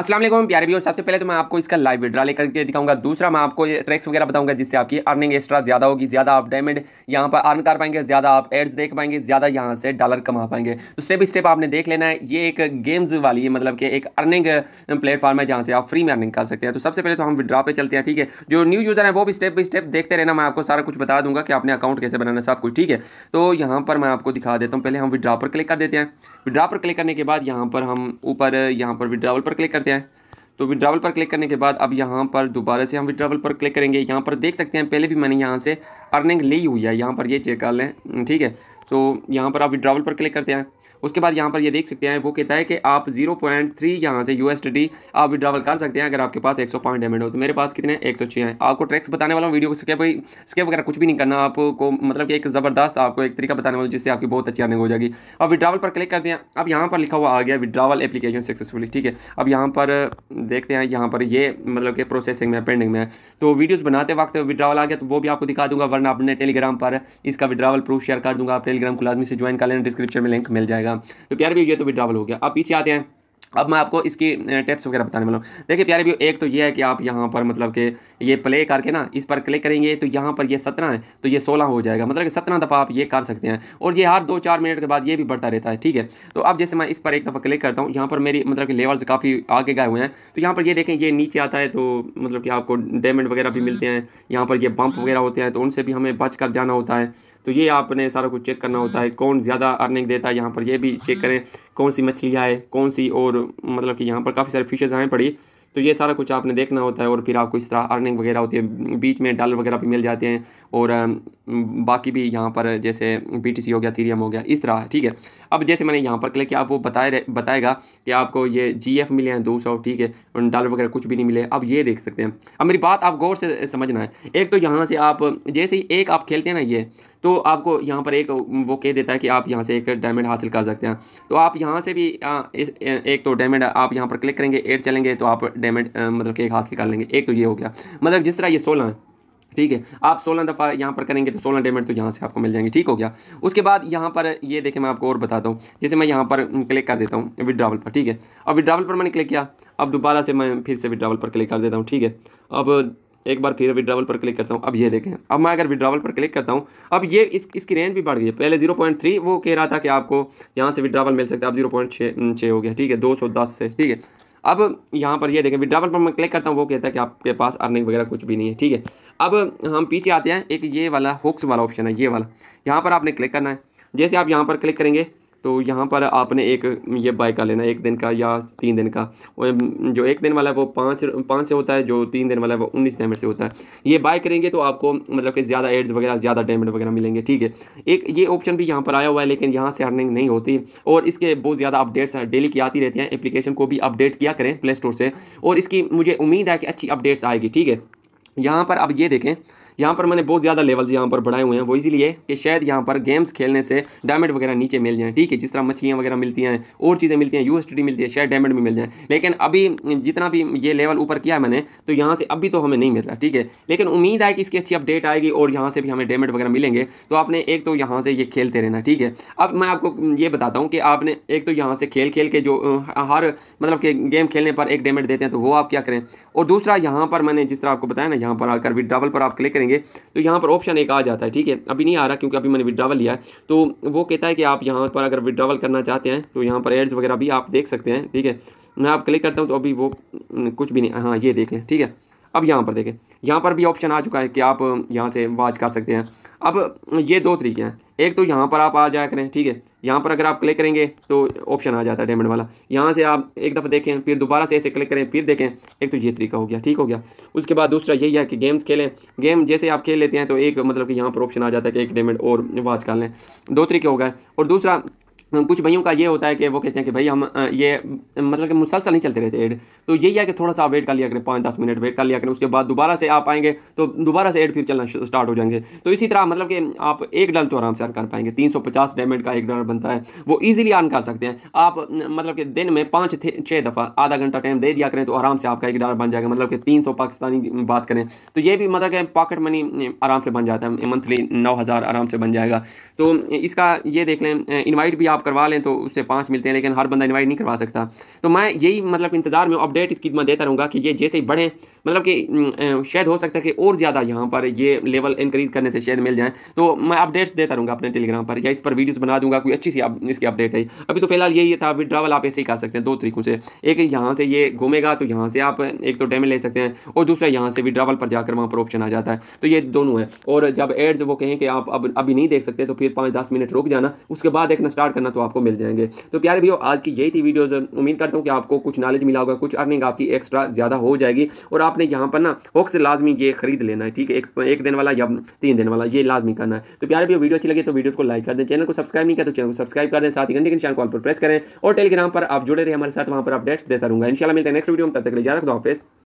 असलम प्यारे भी और सबसे पहले तो मैं आपको इसका लाइव विड्रा लेकर के दिखाऊंगा दूसरा मैं आपको ट्रैक्स वगैरह बताऊंगा जिससे आपकी अर्निंग एक्स्ट्रा ज़्यादा होगी ज़्यादा आप डायमंड यहाँ पर अर्न कर पाएंगे ज़्यादा आप एड्स देख पाएंगे ज़्यादा यहाँ से डॉलर कमा पाएंगे तो स्टेप स्टेप आपने देख लेना है ये एक गेम्स वाली है मतलब कि एक अर्निंग प्लेटफॉर्म है जहाँ से आप फ्री में अर्निंग कर सकते हैं तो सबसे पहले तो हम विड्रा पे चलते हैं ठीक है जो न्यू यूज़र है वो भी स्टेप बाई स्टेप देखते रहना मैं आपको सारा कुछ बता दूंगा कि आपने अकाउंट कैसे बनाना सब कुछ ठीक है तो यहाँ पर मैं आपको दिखा देता हूँ पहले हम विड्रा पर क्लिक कर देते हैं विड्रा पर क्लिक करने के बाद यहाँ पर हम ऊपर यहाँ पर विड्रावल पर क्लिक करते हैं जाते हैं तो विड्रावल पर क्लिक करने के बाद अब यहाँ पर दोबारा से हम विड्रावल पर क्लिक करेंगे यहाँ पर देख सकते हैं पहले भी मैंने यहाँ से अर्निंग ली हुई है यहाँ पर ये चेक कर लें ठीक है तो यहाँ पर आप विड्रावल पर क्लिक करते हैं उसके बाद यहाँ पर ये देख सकते हैं वो कहता है कि आप जीरो पॉइंट थ्री यहाँ से यू आप विड्रावल कर सकते हैं अगर आपके पास एक सौ पाँच डायमंड हो तो मेरे पास कितने एक सौ छः हैं आपको ट्रैक्स बताने वाला हूँ वीडियो को स्केप स्केप वगैरह कुछ भी नहीं करना आपको मतलब कि एक ज़बरदस्त आपको एक तरीका बताने वाला जिससे आपकी बहुत अच्छी अर्निंग हो जाएगी अब विड्रावल पर क्लिक करते हैं अब यहाँ पर लिखा हुआ आ गया विड्रावल एप्लीकेशन सक्सेसफुली ठीक है अब यहाँ पर देखते हैं यहाँ पर ये मतलब कि प्रोसेसिंग में पेंडिंग में तो वीडियोज़ बनाते वक्त विड्रावल आ गया तो वो भी आपको दिखा दूंगा वरना अपने टेलीग्राम पर इसका विड्रावल प्रूफ शेयर कर दूंगा आप टेलीग्राम को लाजमी से ज्वाइन कर लेना डिस्क्रिप्शन में लिंक मिल जाएगा जाएगा तो प्यारे भी ये तो विड्रावल हो गया अब पीछे आते हैं अब मैं आपको इसकी टिप्स वगैरह बताने वाला हूँ देखिए प्यारे भी एक तो ये है कि आप यहाँ पर मतलब कि ये प्ले करके ना इस पर क्लिक करेंगे तो यहाँ पर ये सत्रह है तो ये सोलह हो जाएगा मतलब कि सत्रह दफ़ा आप ये कर सकते हैं और ये हर दो चार मिनट के बाद ये भी बढ़ता रहता है ठीक है तो अब जैसे मैं इस पर एक दफ़ा क्लिक करता हूँ यहाँ पर मेरी मतलब कि लेवल्स काफ़ी आगे गए हुए हैं तो यहाँ पर ये देखें ये नीचे आता है तो मतलब कि आपको डेमेंट वगैरह भी मिलते हैं यहाँ पर ये बम्प वगैरह होते हैं तो उनसे भी हमें बच जाना होता है तो ये आपने सारा कुछ चेक करना होता है कौन ज़्यादा अर्निंग देता है यहाँ पर ये भी चेक करें कौन सी मछली आए कौन सी और मतलब कि यहाँ पर काफ़ी सारे फिशेज़ आएँ पड़ी तो ये सारा कुछ आपने देखना होता है और फिर आपको इस तरह अर्निंग वगैरह होती है बीच में डॉलर वगैरह भी मिल जाते हैं और बाकी भी यहाँ पर जैसे बी हो गया थीरियम हो गया इस तरह ठीक है अब जैसे मैंने यहाँ पर क्लिक किया आप वो बताए बताएगा कि आपको ये जी एफ मिले हैं दो सौ ठीक है डॉलर वगैरह कुछ भी नहीं मिले अब ये देख सकते हैं अब मेरी बात आप गौर से समझना है एक तो यहाँ से आप जैसे ही एक आप खेलते हैं ना ये तो आपको यहाँ पर एक वो कह देता है कि आप यहाँ से एक डायमंड हासिल कर सकते हैं तो आप यहाँ से भी आ, इस एक तो डायमंड आप यहाँ पर क्लिक करेंगे एट चलेंगे तो आप डायमंड मतलब कि एक हासिल कर लेंगे एक तो ये हो गया मतलब जिस तरह ये सोलह है ठीक है आप सोलह दफ़ा यहाँ पर करेंगे तो सोलह डेमेट तो यहाँ से आपको मिल जाएंगे ठीक हो गया उसके बाद यहाँ पर ये देखें मैं आपको और बताता हूँ जैसे मैं यहाँ पर क्लिक कर देता हूँ विड्रावल पर ठीक है अब विड्रावल पर मैंने क्लिक किया अब दोबारा से मैं फिर से विड्रावल पर क्लिक कर देता हूँ ठीक है अब एक बार फिर विड्रावल पर क्लिक करता हूँ अब ये देखें अब मैं अगर विड्रावल पर क्लिक करता हूँ अब ये इस इसकी रेंज भी बढ़ गई है पहले जीरो पॉइंट थ्री वो कह रहा था कि आपको यहाँ से विड्रावल मिल सकता है अब जीरो पॉइंट छः छः हो गया ठीक है दो सौ दस से ठीक है अब यहाँ पर ये देखें विड्रावल पर मैं क्लिक करता हूँ वो कहता है कि आपके पास अर्निंग वगैरह कुछ भी नहीं है ठीक है अब हम पीछे आते हैं एक ये वाला होक्स वाला ऑप्शन है ये वाला यहाँ पर आपने क्लिक करना है जैसे आप यहाँ पर क्लिक करेंगे तो यहाँ पर आपने एक ये बाय का लेना है एक दिन का या तीन दिन का और जो एक दिन वाला है वो पाँच पाँच से होता है जो तीन दिन वाला है वो उन्नीस डायमंड से होता है ये बाय करेंगे तो आपको मतलब कि ज़्यादा एड्स वगैरह ज़्यादा डायमंड वगैरह मिलेंगे ठीक है एक ये ऑप्शन भी यहाँ पर आया हुआ है लेकिन यहाँ से अर्निंग नहीं होती और इसके बहुत ज़्यादा अपडेट्स डेली की आती रहती हैं एप्लीकेशन को भी अपडेट किया करें प्ले स्टोर से और इसकी मुझे उम्मीद है कि अच्छी अपडेट्स आएगी ठीक है यहाँ पर अब ये देखें यहाँ पर मैंने बहुत ज़्यादा लेवल्स यहाँ पर बढ़ाए हुए हैं वो इसीलिए कि शायद यहाँ पर गेम्स खेलने से डायमंड वगैरह नीचे मिल जाए ठीक है जिस तरह मछलियाँ वगैरह मिलती हैं और चीज़ें मिलती हैं यू मिलती है शायद डायमंड भी मिल जाए लेकिन अभी जितना भी ये लेवल ऊपर किया है मैंने तो यहाँ से अभी तो हमें नहीं मिल रहा ठीक है लेकिन उम्मीद है कि इसकी अच्छी अपडेट आएगी और यहाँ से भी हमें डायमंड वगैरह मिलेंगे तो आपने एक तो यहाँ से ये खेलते रहना ठीक है अब मैं आपको ये बताता हूँ कि आपने एक तो यहाँ से खेल खेल के जो हर मतलब कि गेम खेलने पर एक डेमेट देते हैं तो वो आप क्या करें और दूसरा यहाँ पर मैंने जिस तरह आपको बताया ना यहाँ पर आकर डबल पर आप क्लिक करेंगे करेंगे तो यहाँ पर ऑप्शन एक आ जाता है ठीक है अभी नहीं आ रहा क्योंकि अभी मैंने विड्रावल लिया है तो वो कहता है कि आप यहाँ पर अगर विड्रावल करना चाहते हैं तो यहाँ पर एड्स वगैरह भी आप देख सकते हैं ठीक है मैं आप क्लिक करता हूँ तो अभी वो कुछ भी नहीं हाँ ये देख लें ठीक है अब यहाँ पर देखें यहाँ पर भी ऑप्शन आ चुका है कि आप यहाँ से वाच कर सकते हैं अब ये दो तरीके हैं एक तो यहाँ पर आप आ जाया करें ठीक है यहाँ पर अगर आप क्लिक करेंगे तो ऑप्शन आ जाता है डायमंड वाला यहाँ से आप एक दफ़ा देखें फिर दोबारा से ऐसे क्लिक करें फिर देखें एक तो ये तरीका हो गया ठीक हो गया उसके बाद दूसरा यही है कि गेम्स खेलें गेम जैसे आप खेल लेते हैं तो एक मतलब कि यहाँ पर ऑप्शन आ जाता है कि एक डायमंड और वाच कर लें दो तरीके हो गए और दूसरा हम्म, कुछ भाइयों का ये होता है कि वो कहते हैं कि भाई हम ये मतलब कि मुसलसल नहीं चलते रहते एड तो यही है कि थोड़ा सा आप वेट कर लिया करें पाँच दस मिनट वेट कर लिया करें उसके बाद दोबारा से आप आएंगे तो दोबारा से एड फिर चलना स्टार्ट हो जाएंगे तो इसी तरह मतलब कि आप एक डल तो आराम से अर्न कर पाएंगे तीन सौ पचास डायमंड का एक डॉलर बनता है वो ईजिली अर्न कर सकते हैं आप मतलब कि दिन में पाँच छः दफ़ा आधा घंटा टाइम दे दिया करें तो आराम से आपका एक डॉलर बन जाएगा मतलब कि तीन सौ पाकिस्तानी बात करें तो ये भी मतलब कि पॉकेट मनी आराम से बन जाता है मंथली नौ हज़ार आराम से बन जाएगा तो इसका ये देख लें इन्वाइट भी आप आप करवा लें तो उससे पाँच मिलते हैं लेकिन हर बंदा इन्वाइट नहीं करवा सकता तो मैं यही मतलब इंतज़ार में अपडेट इसकी मैं देता रहूँगा कि ये जैसे ही बढ़ें मतलब कि शायद हो सकता है कि और ज़्यादा यहाँ पर ये लेवल इंक्रीज़ करने से शायद मिल जाए तो मैं अपडेट्स देता रहूँगा अपने टेलीग्राम पर या इस पर वीडियोज़ बना दूँगा कोई अच्छी सी इसकी अपडेट है अभी तो फिलहाल यही था विड्रावल आप ऐसे ही कर सकते हैं दो तरीकों से एक यहाँ से ये घूमेगा तो यहाँ से आप एक तो डैमेज ले सकते हैं और दूसरा यहाँ से विड्रावल पर जाकर वहाँ पर ऑप्शन आ जाता है तो ये दोनों है और जब एड्स वो कहें कि आप अब अभी नहीं देख सकते तो फिर पाँच दस मिनट रुक जाना उसके बाद देखना स्टार्ट करना करना तो आपको मिल जाएंगे तो प्यारे भैया आज की यही थी वीडियोज़ उम्मीद करता हूँ कि आपको कुछ नॉलेज मिला होगा कुछ अर्निंग आपकी एक्स्ट्रा ज़्यादा हो जाएगी और आपने यहाँ पर ना होक से लाजमी ये खरीद लेना है ठीक है एक, एक दिन वाला या तीन दिन वाला ये लाजमी करना है तो प्यारे भैया वीडियो अच्छी लगी तो वीडियो को लाइक कर दें चैनल को सब्सक्राइब नहीं किया तो चैनल को सब्सक्राइब कर दें साथ ही घंटे निशान कॉल पर प्रेस करें और टेलीग्राम पर आप जुड़े रहे हमारे साथ वहाँ पर अपडेट्स देता रहूँगा इनशाला मिलते हैं नेक्स्ट वीडियो में तब तक ले जा सकता ऑफिस